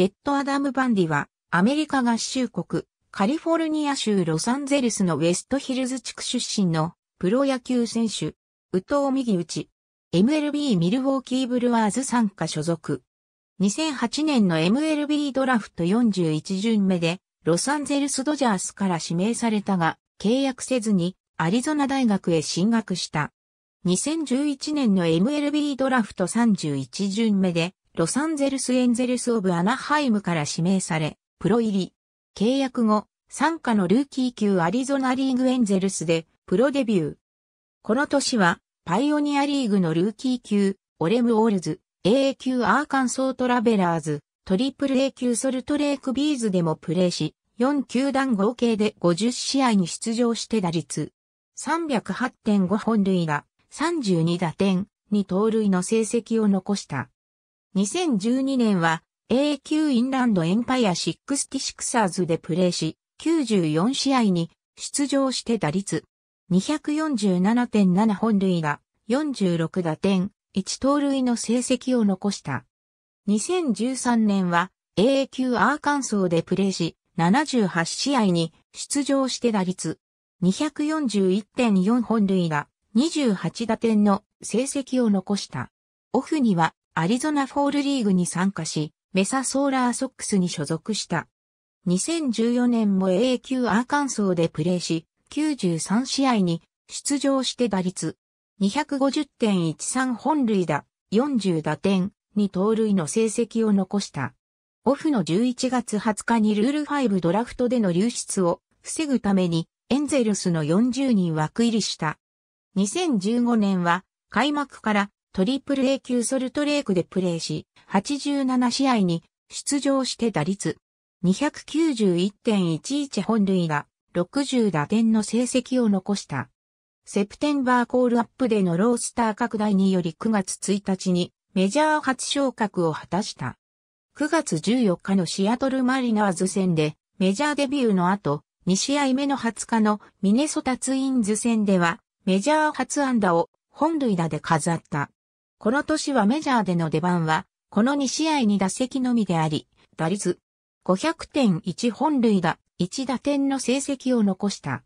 ジェット・アダム・バンディは、アメリカ合衆国、カリフォルニア州ロサンゼルスのウェストヒルズ地区出身のプロ野球選手、宇藤右打ち、MLB ミルウォーキーブルワーズ参加所属。2008年の MLB ドラフト41巡目で、ロサンゼルスドジャースから指名されたが、契約せずにアリゾナ大学へ進学した。2011年の MLB ドラフト31巡目で、ロサンゼルスエンゼルスオブアナハイムから指名され、プロ入り。契約後、参加のルーキー級アリゾナリーグエンゼルスで、プロデビュー。この年は、パイオニアリーグのルーキー級、オレム・オールズ、AA 級アーカンソートラベラーズ、トリプル A 級ソルトレークビーズでもプレーし、4球団合計で50試合に出場して打率。308.5本塁打、32打点、2盗塁の成績を残した。2012年は A 級インランドエンパイア 66ers でプレーし、94試合に出場して打率247.7本塁打、46打点、1盗塁の成績を残した。2013年は A 級アーカンソーでプレーし、78試合に出場して打率241.4本塁打、28打点の成績を残した。オフにはアリゾナフォールリーグに参加し、メサソーラーソックスに所属した。2014年も AA 級アーカンソーでプレーし、93試合に出場して打率250.13本塁打、40打点、2盗塁の成績を残した。オフの11月20日にルール5ドラフトでの流出を防ぐためにエンゼルスの40人枠入りした。2015年は開幕からトリプル A 級ソルトレークでプレーし、87試合に出場して打率291.11本塁打、60打点の成績を残した。セプテンバーコールアップでのロースター拡大により9月1日にメジャー初昇格を果たした。9月14日のシアトルマリナーズ戦でメジャーデビューの後、2試合目の20日のミネソタツインズ戦ではメジャー初安打を本塁打で飾った。この年はメジャーでの出番は、この2試合に打席のみであり、打率500点1本塁打1打点の成績を残した。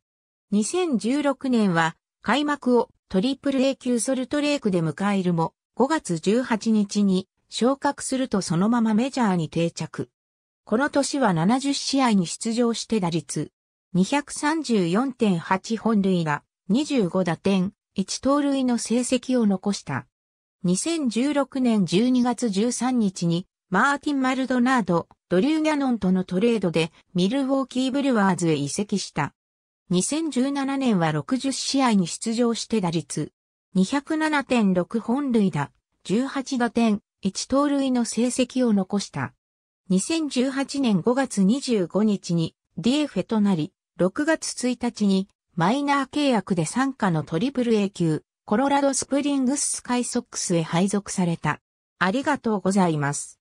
2016年は開幕をトリプル A 級ソルトレークで迎えるも、5月18日に昇格するとそのままメジャーに定着。この年は70試合に出場して打率234.8本塁打25打点1盗塁の成績を残した。2016年12月13日に、マーティン・マルドナード、ドリュー・ギャノンとのトレードで、ミルウォーキー・ブルワーズへ移籍した。2017年は60試合に出場して打率、207.6本塁打、18打点、1盗塁の成績を残した。2018年5月25日にディエフェとなり、6月1日にマイナー契約で参加のトリプル A 級コロラドスプリングススカイソックスへ配属された。ありがとうございます。